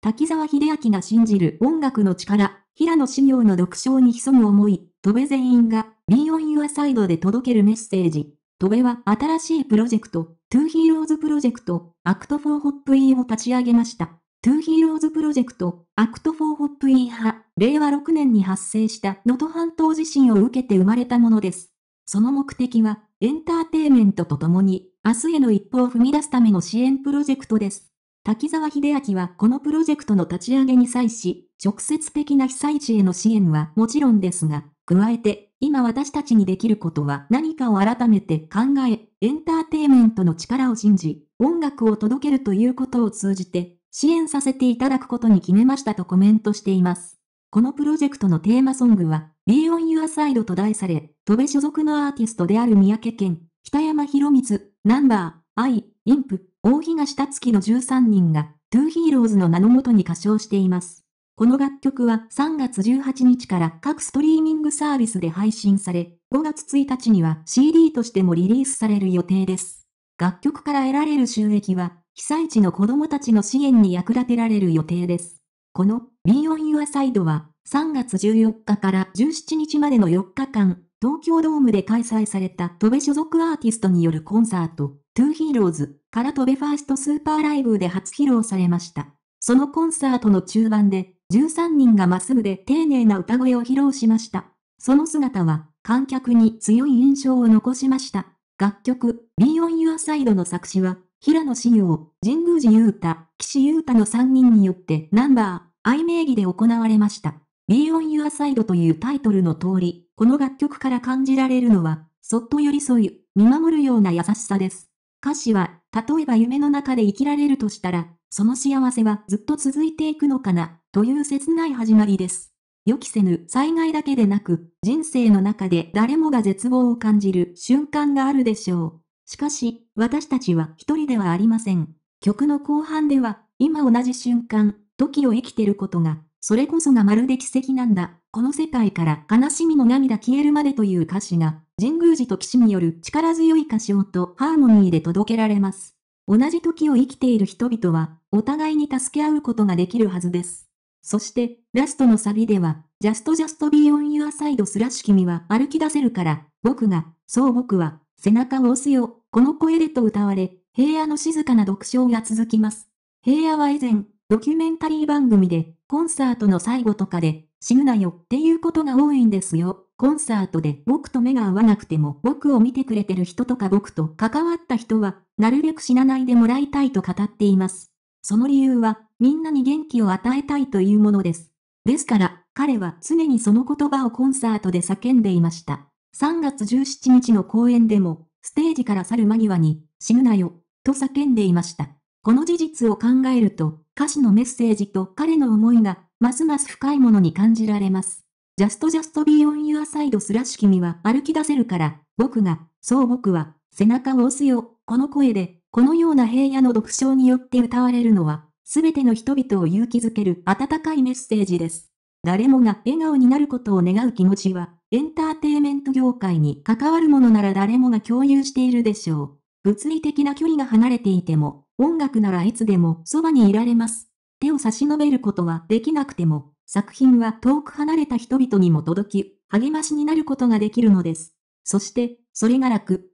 滝沢秀明が信じる音楽の力、平野紫耀の読書に潜む思い、戸部全員が Be on your side で届けるメッセージ。戸部は新しいプロジェクト、トゥーヒーローズプロジェクト、アクトフォーホップ E を立ち上げました。トゥーヒーローズプロジェクト、アクトフォーホップ E 派、令和6年に発生した能登半島地震を受けて生まれたものです。その目的は、エンターテイメントとともに、明日への一歩を踏み出すための支援プロジェクトです。滝沢秀明はこのプロジェクトの立ち上げに際し、直接的な被災地への支援はもちろんですが、加えて、今私たちにできることは何かを改めて考え、エンターテイメントの力を信じ、音楽を届けるということを通じて、支援させていただくことに決めましたとコメントしています。このプロジェクトのテーマソングは、Be on Your Side と題され、戸部所属のアーティストである三宅健、北山博光、ナンバー、アイ、インプ、大東達樹の13人が、トゥーヒーローズの名のもとに歌唱しています。この楽曲は3月18日から各ストリーミングサービスで配信され、5月1日には CD としてもリリースされる予定です。楽曲から得られる収益は、被災地の子供たちの支援に役立てられる予定です。この Be On Your Side は3月14日から17日までの4日間、東京ドームで開催された戸部所属アーティストによるコンサート、トゥーヒーローズから飛べファーストスーパーライブで初披露されました。そのコンサートの中盤で、13人がまっすぐで丁寧な歌声を披露しました。その姿は、観客に強い印象を残しました。楽曲、Be On Your Side の作詞は、平野志洋、神宮寺優太、岸優太の3人によってナンバー、愛名義で行われました。Be On Your Side というタイトルの通り、この楽曲から感じられるのは、そっと寄り添い、見守るような優しさです。歌詞は、例えば夢の中で生きられるとしたら、その幸せはずっと続いていくのかな、という切ない始まりです。予期せぬ災害だけでなく、人生の中で誰もが絶望を感じる瞬間があるでしょう。しかし、私たちは一人ではありません。曲の後半では、今同じ瞬間、時を生きてることが、それこそがまるで奇跡なんだ、この世界から悲しみの涙消えるまでという歌詞が、神宮寺と騎士による力強い歌唱とハーモニーで届けられます。同じ時を生きている人々は、お互いに助け合うことができるはずです。そして、ラストのサビでは、just just be on your side スラッシュ君は歩き出せるから、僕が、そう僕は、背中を押すよ、この声でと歌われ、平野の静かな読唱が続きます。平野は以前、ドキュメンタリー番組で、コンサートの最後とかで、死ぬなよっていうことが多いんですよ。コンサートで僕と目が合わなくても僕を見てくれてる人とか僕と関わった人は、なるべく死なないでもらいたいと語っています。その理由は、みんなに元気を与えたいというものです。ですから、彼は常にその言葉をコンサートで叫んでいました。3月17日の公演でも、ステージから去る間際に、死ぬなよ、と叫んでいました。この事実を考えると、歌詞のメッセージと彼の思いがますます深いものに感じられます。just just be on your side すらし君は歩き出せるから、僕が、そう僕は、背中を押すよ、この声で、このような平野の独唱によって歌われるのは、すべての人々を勇気づける温かいメッセージです。誰もが笑顔になることを願う気持ちは、エンターテイメント業界に関わるものなら誰もが共有しているでしょう。物理的な距離が離れていても、音楽ならいつでもそばにいられます。手を差し伸べることはできなくても、作品は遠く離れた人々にも届き、励ましになることができるのです。そして、それが楽、